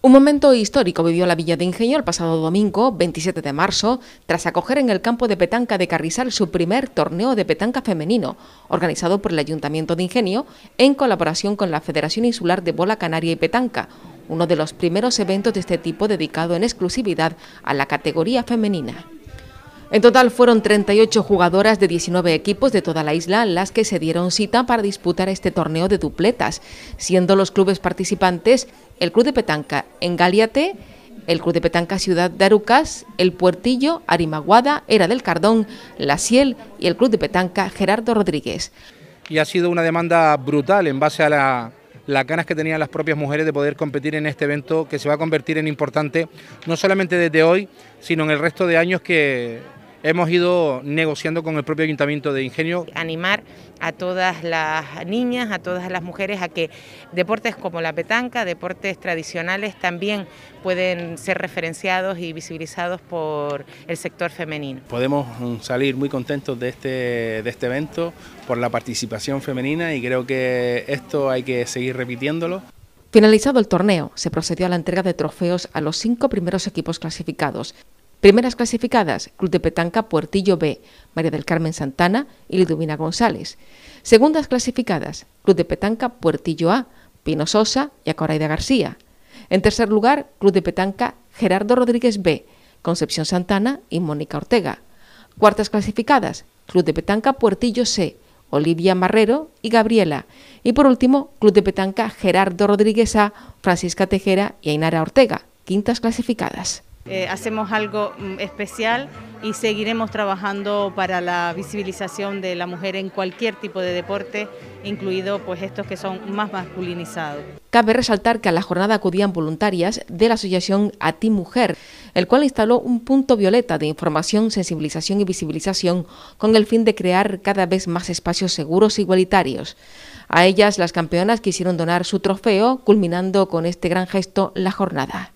Un momento histórico vivió la Villa de Ingenio el pasado domingo, 27 de marzo, tras acoger en el campo de petanca de Carrizal su primer torneo de petanca femenino, organizado por el Ayuntamiento de Ingenio en colaboración con la Federación Insular de Bola Canaria y Petanca, uno de los primeros eventos de este tipo dedicado en exclusividad a la categoría femenina. En total fueron 38 jugadoras de 19 equipos de toda la isla las que se dieron cita para disputar este torneo de dupletas, siendo los clubes participantes el Club de Petanca en Galiate, el Club de Petanca Ciudad de Arucas, el Puertillo, Arimaguada, Era del Cardón, La Ciel... y el Club de Petanca Gerardo Rodríguez. Y ha sido una demanda brutal en base a las ganas que tenían las propias mujeres de poder competir en este evento que se va a convertir en importante no solamente desde hoy, sino en el resto de años que hemos ido negociando con el propio Ayuntamiento de Ingenio. Animar a todas las niñas, a todas las mujeres a que deportes como la petanca, deportes tradicionales también pueden ser referenciados y visibilizados por el sector femenino. Podemos mm, salir muy contentos de este, de este evento por la participación femenina y creo que esto hay que seguir repitiéndolo. Finalizado el torneo, se procedió a la entrega de trofeos a los cinco primeros equipos clasificados, Primeras clasificadas, Club de Petanca Puertillo B, María del Carmen Santana y Liduvina González. Segundas clasificadas, Club de Petanca Puertillo A, Pino Sosa y Acoraida García. En tercer lugar, Club de Petanca Gerardo Rodríguez B, Concepción Santana y Mónica Ortega. Cuartas clasificadas, Club de Petanca Puertillo C, Olivia Marrero y Gabriela. Y por último, Club de Petanca Gerardo Rodríguez A, Francisca Tejera y Ainara Ortega, quintas clasificadas. Eh, hacemos algo mm, especial y seguiremos trabajando para la visibilización de la mujer en cualquier tipo de deporte, incluido pues estos que son más masculinizados. Cabe resaltar que a la jornada acudían voluntarias de la asociación A Ti Mujer, el cual instaló un punto violeta de información, sensibilización y visibilización con el fin de crear cada vez más espacios seguros e igualitarios. A ellas las campeonas quisieron donar su trofeo, culminando con este gran gesto la jornada.